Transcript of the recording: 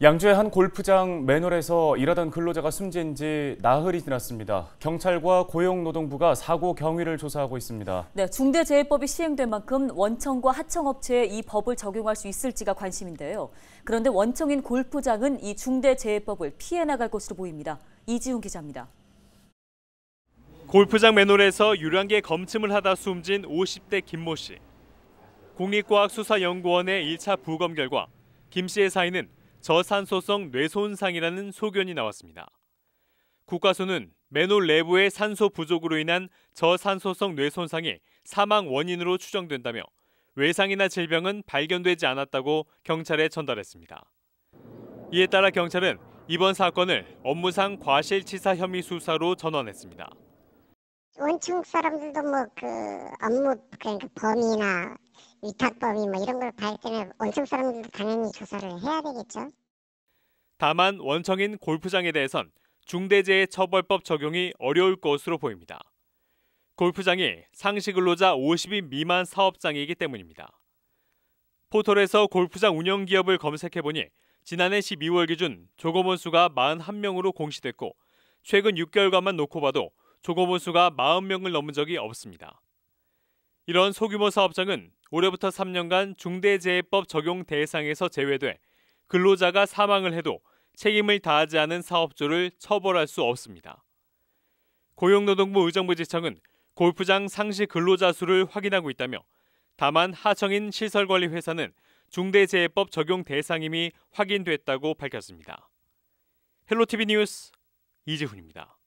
양주의 한 골프장 맨홀에서 일하던 근로자가 숨진 지 나흘이 지났습니다. 경찰과 고용노동부가 사고 경위를 조사하고 있습니다. 네, 중대재해법이 시행된 만큼 원청과 하청업체에 이 법을 적용할 수 있을지가 관심인데요. 그런데 원청인 골프장은 이 중대재해법을 피해 나갈 것으로 보입니다. 이지훈 기자입니다. 골프장 맨홀에서 유량계 검침을 하다 숨진 50대 김모 씨. 국립과학수사연구원의 1차 부검 결과 김 씨의 사인은 저산소성 뇌손상이라는 소견이 나왔습니다. 국가소는 맨홀 내부의 산소 부족으로 인한 저산소성 뇌손상이 사망 원인으로 추정된다며 외상이나 질병은 발견되지 않았다고 경찰에 전달했습니다. 이에 따라 경찰은 이번 사건을 업무상 과실치사 혐의 수사로 전환했습니다. 원청 사람들도 뭐 그 업무 그러니까 범위나 위탁범위 뭐 이런 걸 봐야 되면 원청 사람들도 당연히 조사를 해야 되겠죠. 다만 원청인 골프장에 대해선 중대재해처벌법 적용이 어려울 것으로 보입니다. 골프장이 상시 근로자 50인 미만 사업장이기 때문입니다. 포털에서 골프장 운영 기업을 검색해 보니 지난해 12월 기준 조검원 수가 41명으로 공시됐고 최근 6개월간만 놓고 봐도 조검원 수가 40명을 넘은 적이 없습니다. 이런 소규모 사업장은 올해부터 3년간 중대재해법 적용 대상에서 제외돼 근로자가 사망을 해도 책임을 다하지 않은 사업주를 처벌할 수 없습니다. 고용노동부 의정부지청은 골프장 상시 근로자 수를 확인하고 있다며 다만 하청인 시설관리 회사는 중대재해법 적용 대상임이 확인됐다고 밝혔습니다. 헬로티비 뉴스 이지훈입니다.